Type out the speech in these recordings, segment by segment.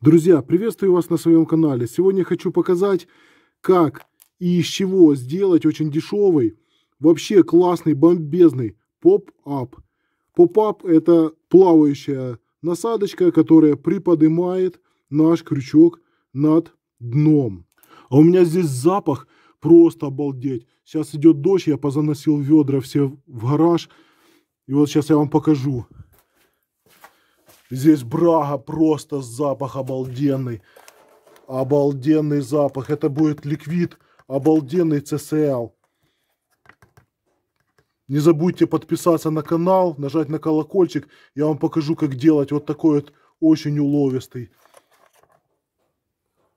Друзья, приветствую вас на своем канале. Сегодня хочу показать, как и из чего сделать очень дешевый, вообще классный, бомбезный поп-ап. Поп-ап – это плавающая насадочка, которая приподнимает наш крючок над дном. А у меня здесь запах просто обалдеть. Сейчас идет дождь, я позаносил ведра все в гараж. И вот сейчас я вам покажу. Здесь брага просто запах обалденный. Обалденный запах. Это будет ликвид. Обалденный ЦСЛ. Не забудьте подписаться на канал, нажать на колокольчик. Я вам покажу, как делать вот такой вот очень уловистый.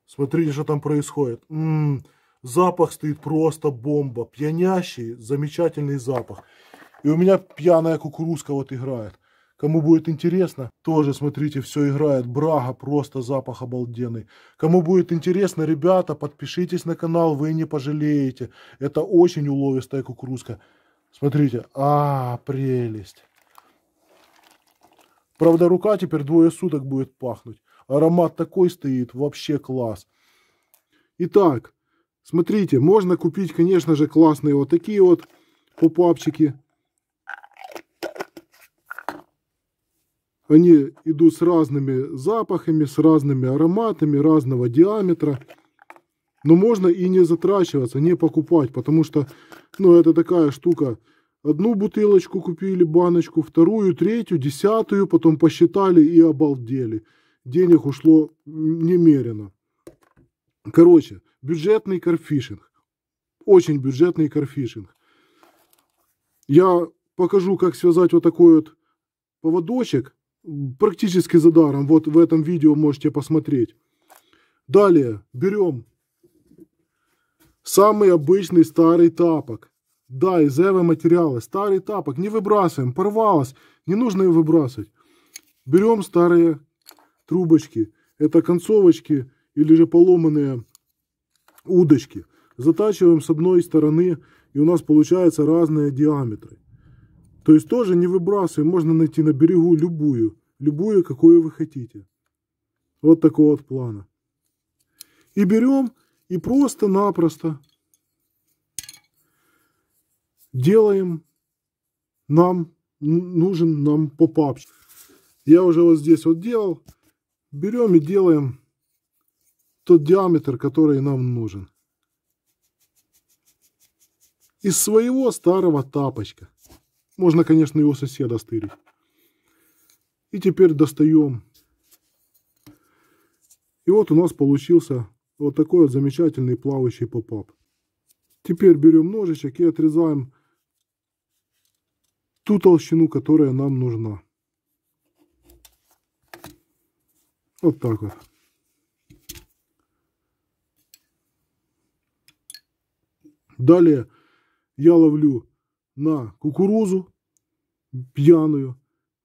Смотрите, что там происходит. М м-м, -м -м. Запах стоит просто бомба. Пьянящий, замечательный запах. И у меня пьяная кукурузка вот играет. Кому будет интересно, тоже смотрите, все играет. Брага, просто запах обалденный. Кому будет интересно, ребята, подпишитесь на канал, вы не пожалеете. Это очень уловистая кукурузка. Смотрите, а, прелесть. Правда, рука теперь двое суток будет пахнуть. Аромат такой стоит, вообще класс. Итак, смотрите, можно купить, конечно же, классные вот такие вот попапчики Они идут с разными запахами, с разными ароматами, разного диаметра. Но можно и не затрачиваться, не покупать, потому что ну, это такая штука. Одну бутылочку купили, баночку, вторую, третью, десятую, потом посчитали и обалдели. Денег ушло немерено. Короче, бюджетный карфишинг. Очень бюджетный карфишинг. Я покажу, как связать вот такой вот поводочек практически за даром. Вот в этом видео можете посмотреть. Далее берем самый обычный старый тапок. Да, из этого материала. Старый тапок. Не выбрасываем. Порвалось. Не нужно его выбрасывать. Берем старые трубочки. Это концовочки или же поломанные удочки. Затачиваем с одной стороны, и у нас получаются разные диаметры. То есть тоже не выбрасываем, можно найти на берегу любую любую, какую вы хотите. Вот такого вот плана. И берем и просто-напросто делаем нам, нужен нам попап. Я уже вот здесь вот делал. Берем и делаем тот диаметр, который нам нужен. Из своего старого тапочка. Можно, конечно, его соседа стырить. И теперь достаем. И вот у нас получился вот такой вот замечательный плавающий попап. Теперь берем ножичек и отрезаем ту толщину, которая нам нужна. Вот так вот. Далее я ловлю на кукурузу пьяную.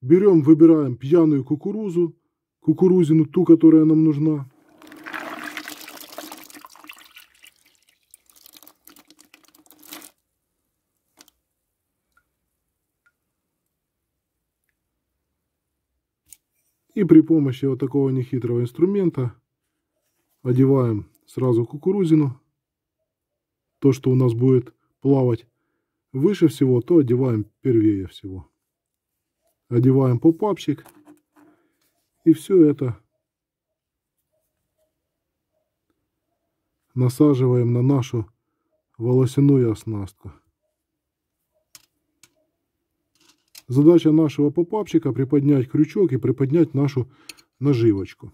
Берем, выбираем пьяную кукурузу, кукурузину, ту, которая нам нужна. И при помощи вот такого нехитрого инструмента одеваем сразу кукурузину, то, что у нас будет плавать выше всего, то одеваем первее всего одеваем попапчик. И все это насаживаем на нашу волосяную оснастку. Задача нашего попапчика приподнять крючок и приподнять нашу наживочку.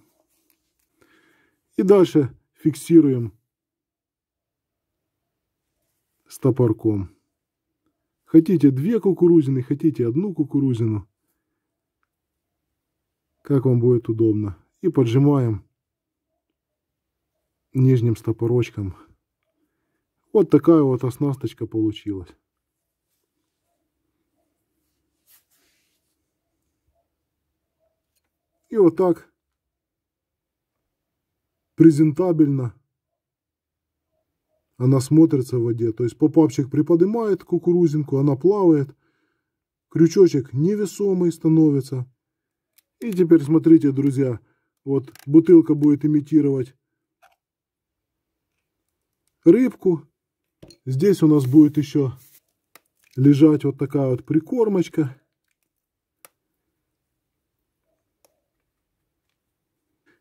И дальше фиксируем стопорком. Хотите две кукурузины, хотите одну кукурузину как вам будет удобно, и поджимаем нижним стопорочком. Вот такая вот оснасточка получилась. И вот так презентабельно она смотрится в воде. То есть попапчик приподнимает кукурузинку, она плавает. Крючочек невесомый становится. И теперь смотрите, друзья, вот бутылка будет имитировать рыбку. Здесь у нас будет еще лежать вот такая вот прикормочка.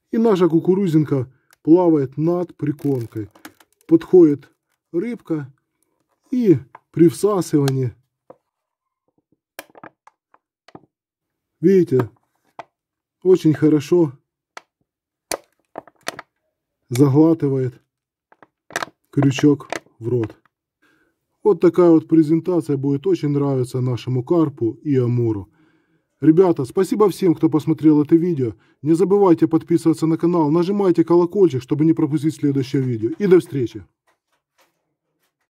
И наша кукурузинка плавает над прикормкой. Подходит рыбка и при всасывании, видите, очень хорошо заглатывает крючок в рот. Вот такая вот презентация будет очень нравиться нашему карпу и амуру. Ребята, спасибо всем, кто посмотрел это видео. Не забывайте подписываться на канал, нажимайте колокольчик, чтобы не пропустить следующее видео. И до встречи!